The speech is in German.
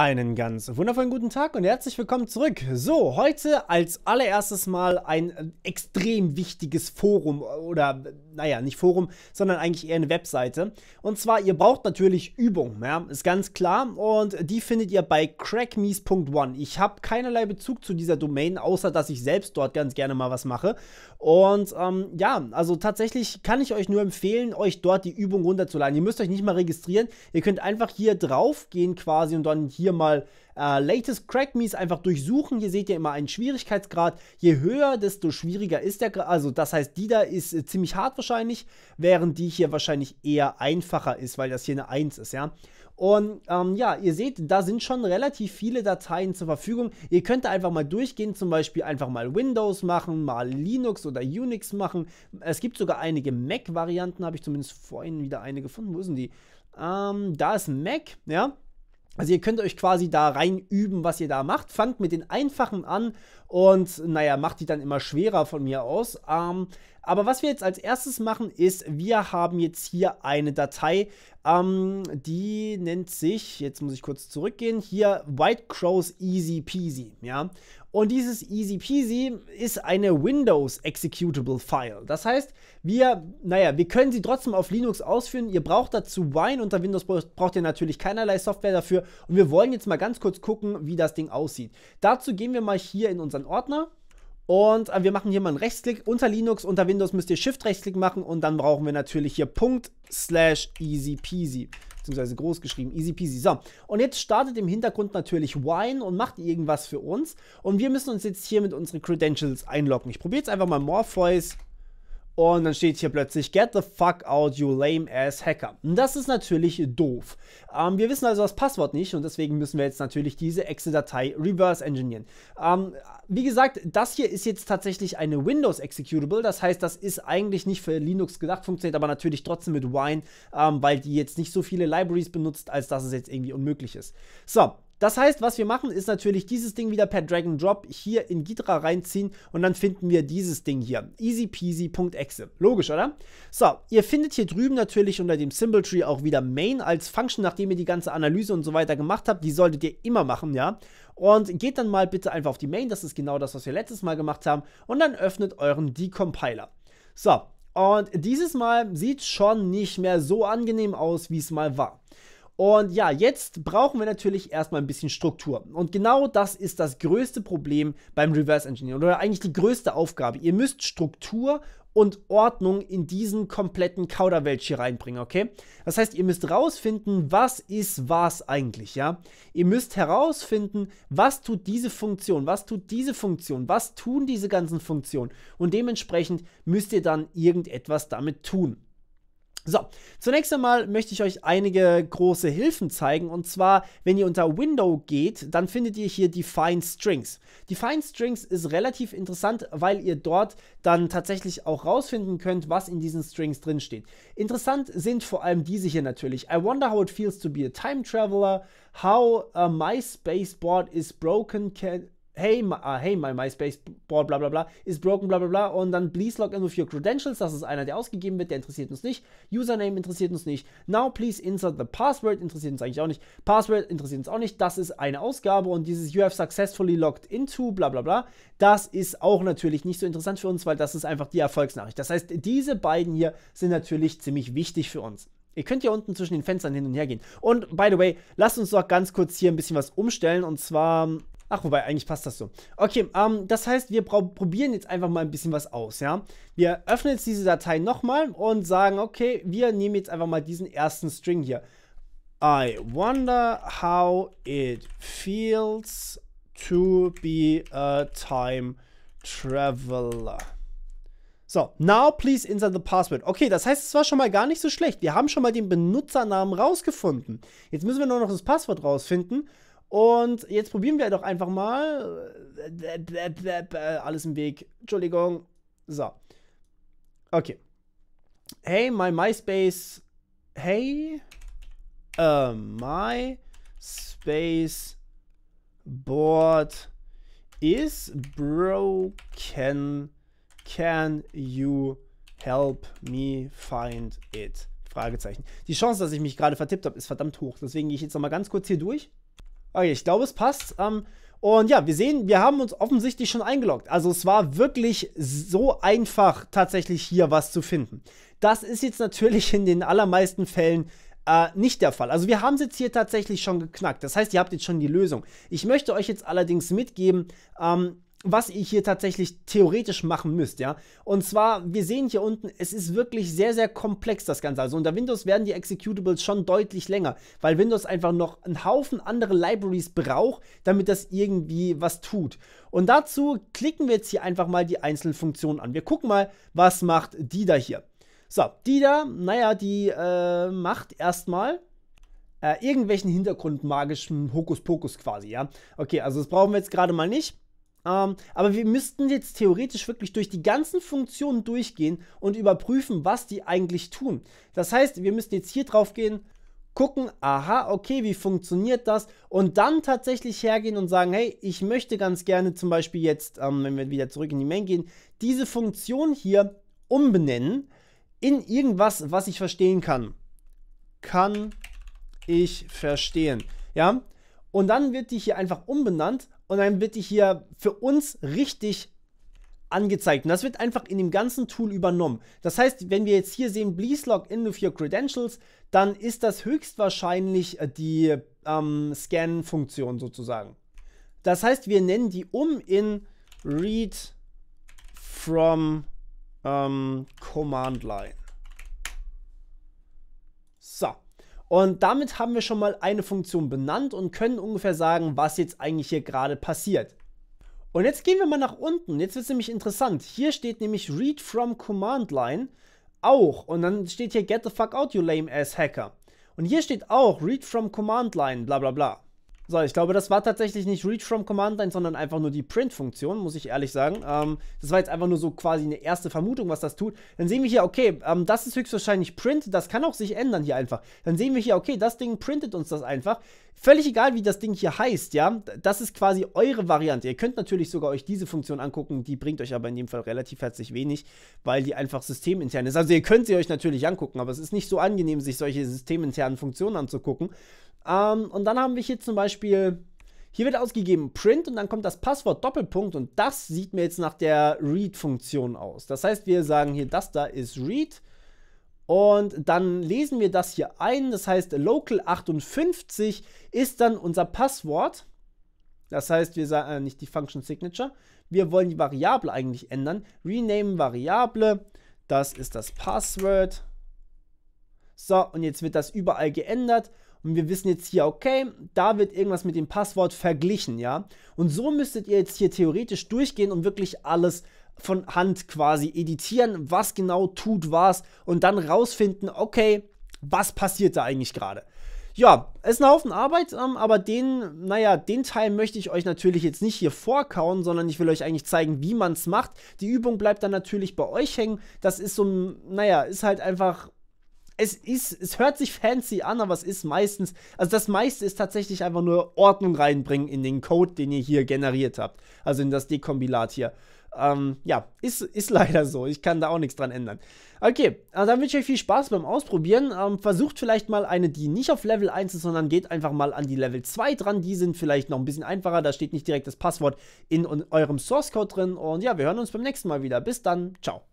Einen ganz wundervollen guten Tag und herzlich willkommen zurück. So, heute als allererstes mal ein äh, extrem wichtiges Forum äh, oder, naja, nicht Forum, sondern eigentlich eher eine Webseite. Und zwar, ihr braucht natürlich Übung, ja, ist ganz klar. Und die findet ihr bei crackmies.one. Ich habe keinerlei Bezug zu dieser Domain, außer dass ich selbst dort ganz gerne mal was mache. Und ähm, ja, also tatsächlich kann ich euch nur empfehlen, euch dort die Übung runterzuladen. Ihr müsst euch nicht mal registrieren. Ihr könnt einfach hier drauf gehen quasi und dann hier hier mal äh, Latest Crack Me's einfach durchsuchen. Hier seht ihr immer einen Schwierigkeitsgrad. Je höher, desto schwieriger ist der. Also das heißt, die da ist äh, ziemlich hart wahrscheinlich, während die hier wahrscheinlich eher einfacher ist, weil das hier eine 1 ist, ja. Und ähm, ja, ihr seht, da sind schon relativ viele Dateien zur Verfügung. Ihr könnt da einfach mal durchgehen, zum Beispiel einfach mal Windows machen, mal Linux oder Unix machen. Es gibt sogar einige Mac-Varianten, habe ich zumindest vorhin wieder eine gefunden. Wo sind die? Ähm, da ist Mac, ja. Also ihr könnt euch quasi da rein üben, was ihr da macht. Fangt mit den einfachen an und naja, macht die dann immer schwerer von mir aus. Ähm, aber was wir jetzt als erstes machen, ist, wir haben jetzt hier eine Datei, ähm, die nennt sich, jetzt muss ich kurz zurückgehen, hier White Crows Easy Peasy, ja. Und dieses Easy Peasy ist eine Windows Executable File. Das heißt, wir, naja, wir können sie trotzdem auf Linux ausführen. Ihr braucht dazu Wine. Unter Windows braucht ihr natürlich keinerlei Software dafür. Und wir wollen jetzt mal ganz kurz gucken, wie das Ding aussieht. Dazu gehen wir mal hier in unseren Ordner. Und äh, wir machen hier mal einen Rechtsklick. Unter Linux, unter Windows müsst ihr Shift-Rechtsklick machen und dann brauchen wir natürlich hier Punkt slash easy peasy beziehungsweise groß geschrieben, easy peasy. So, und jetzt startet im Hintergrund natürlich Wine und macht irgendwas für uns. Und wir müssen uns jetzt hier mit unseren Credentials einloggen. Ich probiere jetzt einfach mal Morpheus und dann steht hier plötzlich, get the fuck out, you lame ass Hacker. das ist natürlich doof. Ähm, wir wissen also das Passwort nicht und deswegen müssen wir jetzt natürlich diese Exe-Datei reverse engineeren. Ähm, wie gesagt, das hier ist jetzt tatsächlich eine Windows-Executable. Das heißt, das ist eigentlich nicht für Linux gedacht, funktioniert aber natürlich trotzdem mit Wine, ähm, weil die jetzt nicht so viele Libraries benutzt, als dass es jetzt irgendwie unmöglich ist. So, das heißt, was wir machen, ist natürlich dieses Ding wieder per Drag and Drop hier in Gitra reinziehen und dann finden wir dieses Ding hier. Easy peasy.exe. Logisch, oder? So, ihr findet hier drüben natürlich unter dem Symbol Tree auch wieder Main als Function, nachdem ihr die ganze Analyse und so weiter gemacht habt. Die solltet ihr immer machen, ja? Und geht dann mal bitte einfach auf die Main, das ist genau das, was wir letztes Mal gemacht haben. Und dann öffnet euren Decompiler. So, und dieses Mal sieht schon nicht mehr so angenehm aus, wie es mal war. Und ja, jetzt brauchen wir natürlich erstmal ein bisschen Struktur. Und genau das ist das größte Problem beim Reverse Engineering oder eigentlich die größte Aufgabe. Ihr müsst Struktur und Ordnung in diesen kompletten Kauderwelsch hier reinbringen, okay? Das heißt, ihr müsst rausfinden, was ist was eigentlich, ja? Ihr müsst herausfinden, was tut diese Funktion, was tut diese Funktion, was tun diese ganzen Funktionen und dementsprechend müsst ihr dann irgendetwas damit tun. So, zunächst einmal möchte ich euch einige große Hilfen zeigen und zwar, wenn ihr unter Window geht, dann findet ihr hier Define Strings. Define Strings ist relativ interessant, weil ihr dort dann tatsächlich auch rausfinden könnt, was in diesen Strings drinsteht. Interessant sind vor allem diese hier natürlich. I wonder how it feels to be a time traveler, how a MySpace board is broken, can, hey, uh, hey, my MySpace Board, bla bla bla, is broken, bla bla bla. Und dann please log in with your credentials. Das ist einer, der ausgegeben wird, der interessiert uns nicht. Username interessiert uns nicht. Now please insert the password, interessiert uns eigentlich auch nicht. Password interessiert uns auch nicht. Das ist eine Ausgabe und dieses you have successfully logged into, bla bla bla, das ist auch natürlich nicht so interessant für uns, weil das ist einfach die Erfolgsnachricht. Das heißt, diese beiden hier sind natürlich ziemlich wichtig für uns. Ihr könnt ja unten zwischen den Fenstern hin und her gehen. Und by the way, lasst uns doch ganz kurz hier ein bisschen was umstellen. Und zwar Ach, wobei, eigentlich passt das so. Okay, ähm, das heißt, wir probieren jetzt einfach mal ein bisschen was aus, ja. Wir öffnen jetzt diese Datei nochmal und sagen, okay, wir nehmen jetzt einfach mal diesen ersten String hier. I wonder how it feels to be a time traveler. So, now please insert the password. Okay, das heißt, es war schon mal gar nicht so schlecht. Wir haben schon mal den Benutzernamen rausgefunden. Jetzt müssen wir nur noch das Passwort rausfinden. Und jetzt probieren wir doch einfach mal. Äh, äh, alles im Weg. Entschuldigung. So. Okay. Hey, my MySpace. Hey. Uh, MySpace board is broken. Can you help me find it? Fragezeichen. Die Chance, dass ich mich gerade vertippt habe, ist verdammt hoch. Deswegen gehe ich jetzt nochmal ganz kurz hier durch Okay, ich glaube, es passt. Ähm, und ja, wir sehen, wir haben uns offensichtlich schon eingeloggt. Also es war wirklich so einfach, tatsächlich hier was zu finden. Das ist jetzt natürlich in den allermeisten Fällen äh, nicht der Fall. Also wir haben es jetzt hier tatsächlich schon geknackt. Das heißt, ihr habt jetzt schon die Lösung. Ich möchte euch jetzt allerdings mitgeben, ähm, was ihr hier tatsächlich theoretisch machen müsst, ja. Und zwar, wir sehen hier unten, es ist wirklich sehr, sehr komplex, das Ganze. Also unter Windows werden die Executables schon deutlich länger, weil Windows einfach noch einen Haufen andere Libraries braucht, damit das irgendwie was tut. Und dazu klicken wir jetzt hier einfach mal die einzelnen Funktionen an. Wir gucken mal, was macht die da hier. So, die da, naja, die äh, macht erstmal äh, irgendwelchen Hintergrundmagischen Hokuspokus quasi, ja. Okay, also das brauchen wir jetzt gerade mal nicht. Ähm, aber wir müssten jetzt theoretisch wirklich durch die ganzen Funktionen durchgehen und überprüfen, was die eigentlich tun. Das heißt, wir müssten jetzt hier drauf gehen, gucken, aha, okay, wie funktioniert das? Und dann tatsächlich hergehen und sagen, hey, ich möchte ganz gerne zum Beispiel jetzt, ähm, wenn wir wieder zurück in die Main gehen, diese Funktion hier umbenennen in irgendwas, was ich verstehen kann. Kann ich verstehen. Ja, und dann wird die hier einfach umbenannt und dann wird die hier für uns richtig angezeigt. Und das wird einfach in dem ganzen Tool übernommen. Das heißt, wenn wir jetzt hier sehen, please log in with your credentials, dann ist das höchstwahrscheinlich äh, die ähm, Scan-Funktion sozusagen. Das heißt, wir nennen die um in read from ähm, command line. So. Und damit haben wir schon mal eine Funktion benannt und können ungefähr sagen, was jetzt eigentlich hier gerade passiert. Und jetzt gehen wir mal nach unten. Jetzt wird es nämlich interessant. Hier steht nämlich Read from Command Line auch. Und dann steht hier Get the fuck out, you lame ass Hacker. Und hier steht auch Read from Command Line, bla bla bla. So, ich glaube, das war tatsächlich nicht Read from Command Line, sondern einfach nur die Print-Funktion, muss ich ehrlich sagen. Ähm, das war jetzt einfach nur so quasi eine erste Vermutung, was das tut. Dann sehen wir hier, okay, ähm, das ist höchstwahrscheinlich Print, das kann auch sich ändern hier einfach. Dann sehen wir hier, okay, das Ding printet uns das einfach. Völlig egal, wie das Ding hier heißt, ja, das ist quasi eure Variante. Ihr könnt natürlich sogar euch diese Funktion angucken, die bringt euch aber in dem Fall relativ herzlich wenig, weil die einfach systemintern ist. Also ihr könnt sie euch natürlich angucken, aber es ist nicht so angenehm, sich solche systeminternen Funktionen anzugucken, ähm, und dann haben wir hier zum Beispiel, hier wird ausgegeben Print und dann kommt das Passwort Doppelpunkt und das sieht mir jetzt nach der Read-Funktion aus. Das heißt, wir sagen hier, das da ist Read und dann lesen wir das hier ein. Das heißt, Local 58 ist dann unser Passwort. Das heißt, wir sagen äh, nicht die Function Signature. Wir wollen die Variable eigentlich ändern. Rename Variable. Das ist das Passwort. So, und jetzt wird das überall geändert und wir wissen jetzt hier, okay, da wird irgendwas mit dem Passwort verglichen, ja. Und so müsstet ihr jetzt hier theoretisch durchgehen und wirklich alles von Hand quasi editieren, was genau tut was und dann rausfinden, okay, was passiert da eigentlich gerade. Ja, es ist ein Haufen Arbeit, ähm, aber den, naja, den Teil möchte ich euch natürlich jetzt nicht hier vorkauen, sondern ich will euch eigentlich zeigen, wie man es macht. Die Übung bleibt dann natürlich bei euch hängen. Das ist so, naja, ist halt einfach es ist, es hört sich fancy an, aber es ist meistens, also das meiste ist tatsächlich einfach nur Ordnung reinbringen in den Code, den ihr hier generiert habt. Also in das Dekombinat hier. Ähm, ja, ist, ist leider so. Ich kann da auch nichts dran ändern. Okay, also dann wünsche ich euch viel Spaß beim Ausprobieren. Ähm, versucht vielleicht mal eine, die nicht auf Level 1 ist, sondern geht einfach mal an die Level 2 dran. Die sind vielleicht noch ein bisschen einfacher. Da steht nicht direkt das Passwort in eurem Source Code drin. Und ja, wir hören uns beim nächsten Mal wieder. Bis dann. Ciao.